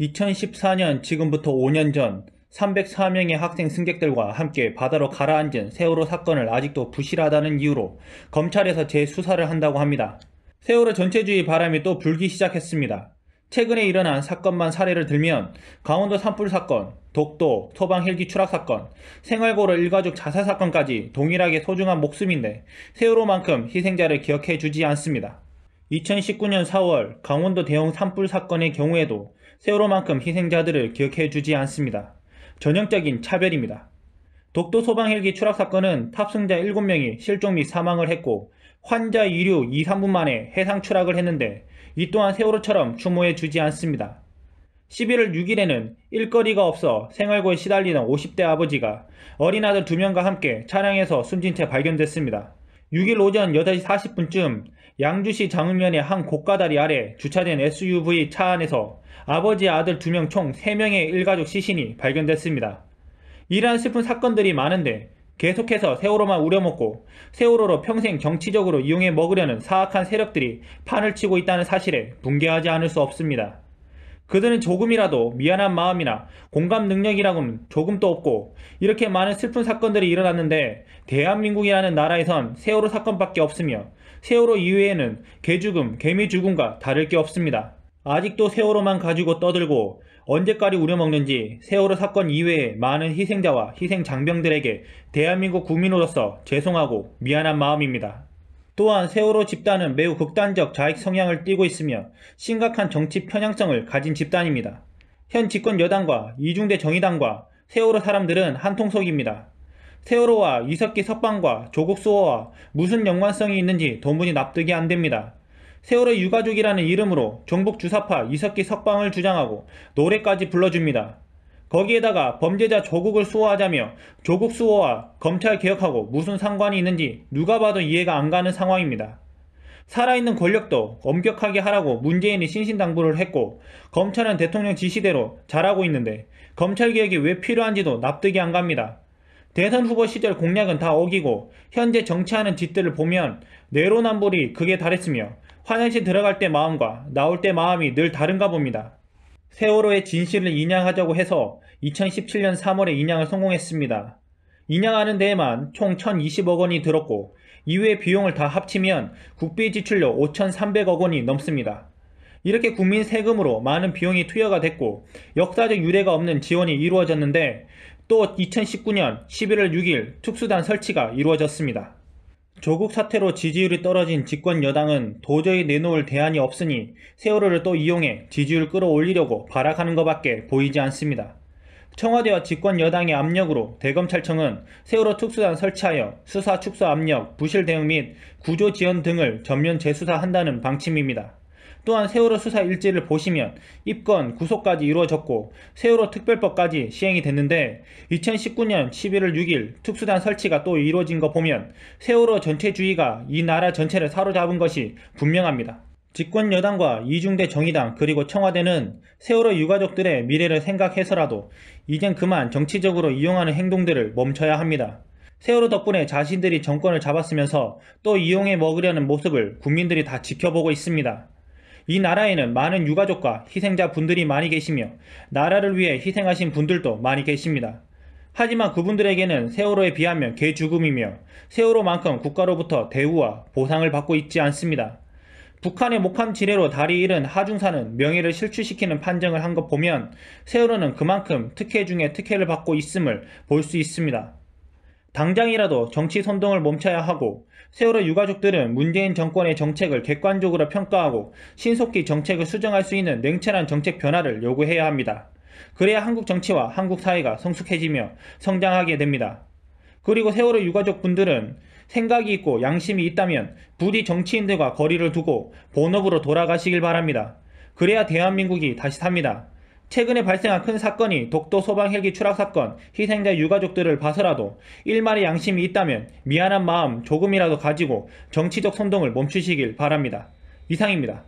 2014년 지금부터 5년 전 304명의 학생 승객들과 함께 바다로 가라앉은 세월호 사건을 아직도 부실하다는 이유로 검찰에서 재수사를 한다고 합니다. 세월호 전체주의 바람이 또 불기 시작했습니다. 최근에 일어난 사건만 사례를 들면 강원도 산불 사건, 독도, 소방 헬기 추락 사건, 생활고로 일가족 자살 사건까지 동일하게 소중한 목숨인데 세월호만큼 희생자를 기억해 주지 않습니다. 2019년 4월 강원도 대형 산불 사건의 경우에도 세월호만큼 희생자들을 기억해 주지 않습니다. 전형적인 차별입니다. 독도 소방헬기 추락 사건은 탑승자 7명이 실종 및 사망을 했고 환자 이류 2, 3분 만에 해상 추락을 했는데 이 또한 세월호처럼 추모해 주지 않습니다. 11월 6일에는 일거리가 없어 생활고에 시달리는 50대 아버지가 어린 아들 2명과 함께 차량에서 숨진 채 발견됐습니다. 6일 오전 8시 40분쯤 양주시 장흥면의 한 고가다리 아래 주차된 SUV 차 안에서 아버지 아들 2명 총 3명의 일가족 시신이 발견됐습니다. 이러한 슬픈 사건들이 많은데 계속해서 세월호만 우려먹고 세월호로 평생 정치적으로 이용해 먹으려는 사악한 세력들이 판을 치고 있다는 사실에 붕괴하지 않을 수 없습니다. 그들은 조금이라도 미안한 마음이나 공감 능력이라고는 조금도 없고 이렇게 많은 슬픈 사건들이 일어났는데 대한민국이라는 나라에선 세월호 사건밖에 없으며 세월호 이외에는 개 죽음, 개미 죽음과 다를 게 없습니다. 아직도 세월호만 가지고 떠들고 언제까지 우려먹는지 세월호 사건 이외에 많은 희생자와 희생 장병들에게 대한민국 국민으로서 죄송하고 미안한 마음입니다. 또한 세월호 집단은 매우 극단적 좌익 성향을 띠고 있으며 심각한 정치 편향성을 가진 집단입니다. 현 집권 여당과 이중대 정의당과 세월호 사람들은 한통속입니다. 세월호와 이석기 석방과 조국 수호와 무슨 연관성이 있는지 도무지 납득이 안 됩니다. 세월호 유가족이라는 이름으로 종북 주사파 이석기 석방을 주장하고 노래까지 불러줍니다. 거기에다가 범죄자 조국을 수호하자며 조국 수호와 검찰 개혁하고 무슨 상관이 있는지 누가 봐도 이해가 안 가는 상황입니다. 살아있는 권력도 엄격하게 하라고 문재인이 신신당부를 했고 검찰은 대통령 지시대로 잘하고 있는데 검찰개혁이 왜 필요한지도 납득이 안 갑니다. 대선 후보 시절 공약은 다 어기고 현재 정치하는 짓들을 보면 내로남불이 극에 달했으며 화장실 들어갈 때 마음과 나올 때 마음이 늘 다른가 봅니다. 세월호의 진실을 인양하자고 해서 2017년 3월에 인양을 성공했습니다. 인양하는 데에만 총 1,020억 원이 들었고 이후에 비용을 다 합치면 국비 지출료 5,300억 원이 넘습니다. 이렇게 국민 세금으로 많은 비용이 투여가 됐고 역사적 유례가 없는 지원이 이루어졌는데 또 2019년 11월 6일 특수단 설치가 이루어졌습니다. 조국 사태로 지지율이 떨어진 집권 여당은 도저히 내놓을 대안이 없으니 세월호를 또 이용해 지지율 끌어올리려고 발악하는 것밖에 보이지 않습니다. 청와대와 집권 여당의 압력으로 대검찰청은 세월호 특수단 설치하여 수사 축소 압력, 부실 대응 및 구조 지원 등을 전면 재수사한다는 방침입니다. 또한 세월호 수사 일지를 보시면 입건, 구속까지 이루어졌고 세월호 특별법까지 시행이 됐는데 2019년 11월 6일 특수단 설치가 또 이루어진 거 보면 세월호 전체주의가 이 나라 전체를 사로잡은 것이 분명합니다. 집권 여당과 이중대 정의당 그리고 청와대는 세월호 유가족들의 미래를 생각해서라도 이젠 그만 정치적으로 이용하는 행동들을 멈춰야 합니다. 세월호 덕분에 자신들이 정권을 잡았으면서 또 이용해 먹으려는 모습을 국민들이 다 지켜보고 있습니다. 이 나라에는 많은 유가족과 희생자 분들이 많이 계시며 나라를 위해 희생하신 분들도 많이 계십니다. 하지만 그분들에게는 세월호에 비하면 개죽음이며 세월호만큼 국가로부터 대우와 보상을 받고 있지 않습니다. 북한의 목함 지뢰로 다리 잃은 하중사는 명예를 실추시키는 판정을 한 것 보면 세월호는 그만큼 특혜 중에 특혜를 받고 있음을 볼 수 있습니다. 당장이라도 정치 선동을 멈춰야 하고 세월호 유가족들은 문재인 정권의 정책을 객관적으로 평가하고 신속히 정책을 수정할 수 있는 냉철한 정책 변화를 요구해야 합니다. 그래야 한국 정치와 한국 사회가 성숙해지며 성장하게 됩니다. 그리고 세월호 유가족 분들은 생각이 있고 양심이 있다면 부디 정치인들과 거리를 두고 본업으로 돌아가시길 바랍니다. 그래야 대한민국이 다시 삽니다. 최근에 발생한 큰 사건이 독도 소방 헬기 추락 사건, 희생자 유가족들을 봐서라도 일말의 양심이 있다면 미안한 마음 조금이라도 가지고 정치적 선동을 멈추시길 바랍니다. 이상입니다.